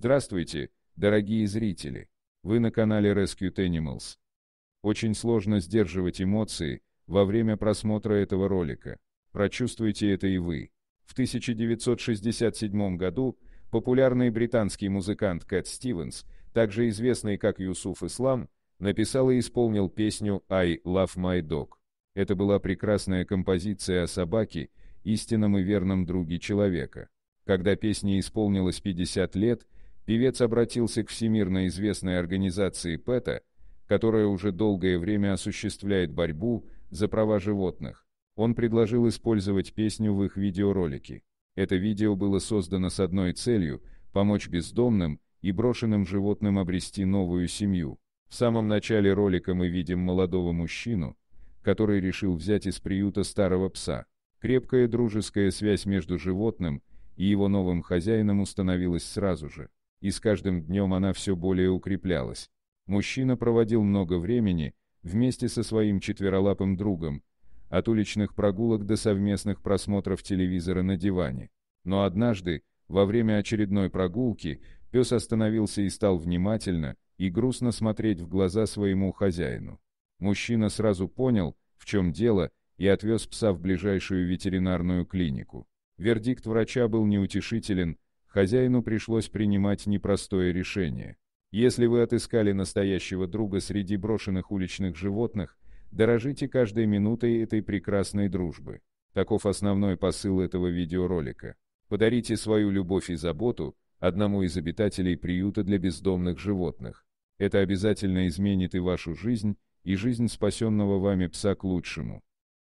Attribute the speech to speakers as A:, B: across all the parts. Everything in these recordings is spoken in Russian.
A: Здравствуйте, дорогие зрители! Вы на канале Rescue Animals. Очень сложно сдерживать эмоции во время просмотра этого ролика. Прочувствуйте это и вы. В 1967 году популярный британский музыкант Кэт Стивенс, также известный как Юсуф Ислам, написал и исполнил песню «I love my dog». Это была прекрасная композиция о собаке, истинном и верном друге человека. Когда песне исполнилось 50 лет, Певец обратился к всемирно известной организации ПЭТа, которая уже долгое время осуществляет борьбу за права животных. Он предложил использовать песню в их видеоролике. Это видео было создано с одной целью – помочь бездомным и брошенным животным обрести новую семью. В самом начале ролика мы видим молодого мужчину, который решил взять из приюта старого пса. Крепкая дружеская связь между животным и его новым хозяином установилась сразу же и с каждым днем она все более укреплялась. Мужчина проводил много времени вместе со своим четверолапым другом, от уличных прогулок до совместных просмотров телевизора на диване. Но однажды, во время очередной прогулки, пес остановился и стал внимательно и грустно смотреть в глаза своему хозяину. Мужчина сразу понял, в чем дело, и отвез пса в ближайшую ветеринарную клинику. Вердикт врача был неутешителен, Хозяину пришлось принимать непростое решение. Если вы отыскали настоящего друга среди брошенных уличных животных, дорожите каждой минутой этой прекрасной дружбы. Таков основной посыл этого видеоролика. Подарите свою любовь и заботу одному из обитателей приюта для бездомных животных. Это обязательно изменит и вашу жизнь, и жизнь спасенного вами пса к лучшему.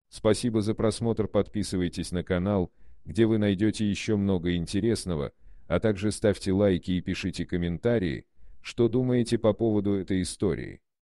A: Спасибо за просмотр, подписывайтесь на канал, где вы найдете еще много интересного – а также ставьте лайки и пишите комментарии, что думаете по поводу этой истории.